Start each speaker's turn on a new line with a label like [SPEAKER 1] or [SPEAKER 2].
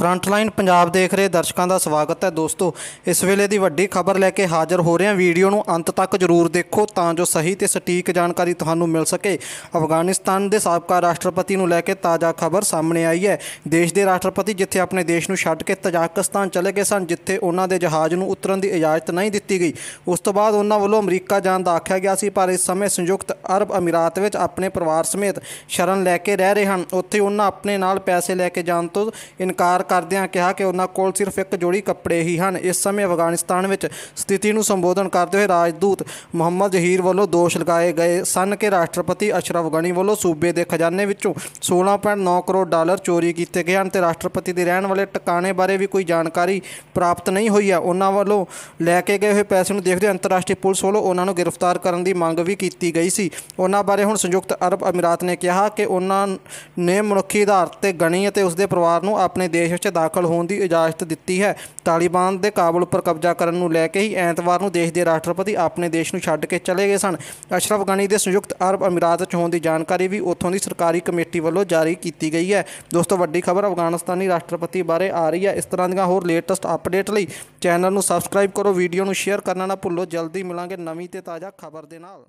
[SPEAKER 1] front line Punjab ਦੇਖ ਰਹੇ ਦਰਸ਼ਕਾਂ ਦਾ ਸਵਾਗਤ ਹੈ ਦੋਸਤੋ ਇਸ ਵੇਲੇ ਦੀ ਵੱਡੀ ਖਬਰ ਲੈ ਕੇ ਹਾਜ਼ਰ ਹੋ ਰਹੇ ਹਾਂ ਵੀਡੀਓ ਨੂੰ ਅੰਤ ਤੱਕ ਜ਼ਰੂਰ ਦੇਖੋ ਤਾਂ ਜੋ ਸਹੀ ਤੇ ਸਟੀਕ ਜਾਣਕਾਰੀ ਤੁਹਾਨੂੰ ਮਿਲ ਸਕੇ ਅਫਗਾਨਿਸਤਾਨ ਦੇ ਸਾਬਕਾ ਰਾਸ਼ਟਰਪਤੀ ਨੂੰ ਲੈ ਕੇ ਤਾਜ਼ਾ ਖਬਰ ਸਾਹਮਣੇ ਆਈ ਹੈ ਦੇਸ਼ ਦੇ ਰਾਸ਼ਟਰਪਤੀ ਜਿੱਥੇ ਆਪਣੇ ਦੇਸ਼ ਨੂੰ ਛੱਡ ਕੇ ਤਜਾਕਿਸਤਾਨ ਚਲੇ ਗਏ ਸਨ ਜਿੱਥੇ ਉਹਨਾਂ ਦੇ ਜਹਾਜ਼ ਨੂੰ ਉਤਰਨ ਦੀ ਇਜਾਜ਼ਤ ਨਹੀਂ ਦਿੱਤੀ ਗਈ ਉਸ ਤੋਂ ਬਾਅਦ ਉਹਨਾਂ ਵੱਲੋਂ ਅਮਰੀਕਾ ਜਾਣ ਦਾ ਆਖਿਆ ਗਿਆ ਸੀ ਪਰ ਇਸ ਸਮੇਂ ਸੰਯੁਕਤ ਅਰਬ ਅਮੀਰਾਤ ਵਿੱਚ ਆਪਣੇ ਪਰਿਵਾਰ ਸਮੇਤ ਸ਼ਰਨ ਲੈ ਕੇ ਰਹਿ ਰਹੇ ਹਨ ਉੱਥੇ ਉਹਨਾਂ ਆਪਣੇ ਨਾਲ ਪੈਸੇ ਲੈ ਕੇ ਜਾਣ ਤੋਂ ਇਨਕਾਰ ਕਰਦਿਆਂ ਕਿਹਾ ਕਿ ਉਹਨਾਂ ਕੋਲ ਸਿਰਫ ਇੱਕ ਜੋੜੀ ਕੱਪੜੇ ਹੀ ਹਨ ਇਸ ਸਮੇਂ ਅਫਗਾਨਿਸਤਾਨ ਵਿੱਚ ਸਥਿਤੀ ਨੂੰ ਸੰਬੋਧਨ ਕਰਦੇ ਹੋਏ ਰਾਜਦੂਤ ਮੁਹੰਮਦ ਜ਼ਹੀਰ ਵੱਲੋਂ ਦੋਸ਼ ਲਗਾਏ ਗਏ ਸਨ ਕਿ ਰਾਸ਼ਟਰਪਤੀ ਅਸ਼ਰਫ ਗਣੀ ਵੱਲੋਂ ਸੂਬੇ ਦੇ ਖਜ਼ਾਨੇ ਵਿੱਚੋਂ 16.9 ਕਰੋੜ ਡਾਲਰ ਚੋਰੀ ਕੀਤੇ ਗਏ ਹਨ ਤੇ ਰਾਸ਼ਟਰਪਤੀ ਦੇ ਰਹਿਣ ਵਾਲੇ ਟਿਕਾਣੇ ਬਾਰੇ ਵੀ ਕੋਈ ਜਾਣਕਾਰੀ ਪ੍ਰਾਪਤ ਨਹੀਂ ਹੋਈ ਹੈ ਉਹਨਾਂ ਵੱਲੋਂ ਲੈ ਕੇ ਗਏ ਹੋਏ ਪੈਸੇ ਨੂੰ ਦੇਖਦੇ ਅੰਤਰਰਾਸ਼ਟਰੀ ਪੁਲਿਸ ਵੱਲੋਂ ਉਹਨਾਂ ਨੂੰ ਗ੍ਰਿਫਤਾਰ ਕਰਨ ਦੀ ਮੰਗ ਵੀ ਕੀਤੀ ਗਈ ਸੀ ਉਹਨਾਂ ਬਾਰੇ ਹੁਣ ਸੰਯੁਕਤ ਅਰਬ ਅਮੀਰਾਤ ਨੇ ਕਿਹਾ ਕਿ ਉਹਨਾਂ ਨੇ ਮਨੁੱਖੀ ਆਧਾਰ ਤੇ ਗਣੀ ਅਤੇ ਉਸਦੇ ਪਰਿਵਾਰ ਨੂੰ ਆਪਣੇ ਦੇਸ਼ ਵਿੱਚ ਦਾਖਲ ਹੋਣ ਦੀ ਇਜਾਜ਼ਤ ਦਿੱਤੀ ਹੈ ਤਾਲਿਬਾਨ ਦੇ ਕਾਬਲ ਉੱਪਰ ਕਬਜ਼ਾ ਕਰਨ ਨੂੰ ਲੈ ਕੇ ਹੀ ਐਤਵਾਰ ਨੂੰ ਦੇਸ਼ ਦੇ ਰਾਸ਼ਟਰਪਤੀ ਆਪਣੇ ਦੇਸ਼ ਨੂੰ ਛੱਡ ਕੇ ਚਲੇ ਗਏ ਸਨ ਅਸ਼ਰਫ ਗਾਨੀ ਦੇ ਸੰਯੁਕਤ ਅਰਬ ਅਮੀਰਾਤ 'ਚ ਹੋਣ ਦੀ ਜਾਣਕਾਰੀ ਵੀ ਉੱਥੋਂ ਦੀ ਸਰਕਾਰੀ ਕਮੇਟੀ ਵੱਲੋਂ ਜਾਰੀ ਕੀਤੀ ਗਈ ਹੈ ਦੋਸਤੋ ਵੱਡੀ ਖਬਰ ਅਫਗਾਨਿਸਤਾਨੀ ਰਾਸ਼ਟਰਪਤੀ ਬਾਰੇ ਆ ਰਹੀ ਹੈ ਇਸ ਤਰ੍ਹਾਂ ਦੀਆਂ ਹੋਰ ਲੇਟੈਸਟ ਅਪਡੇਟ ਲਈ ਚੈਨਲ ਨੂੰ ਸਬਸਕ੍ਰਾਈਬ ਕਰੋ ਵੀਡੀਓ ਨੂੰ ਸ਼ੇਅਰ ਕਰਨਾ ਨਾ ਭੁੱਲੋ ਜਲਦੀ ਮਿਲਾਂਗੇ ਨਵੀਂ ਤੇ ਤਾਜ਼ਾ ਖਬਰ ਦੇ ਨਾਲ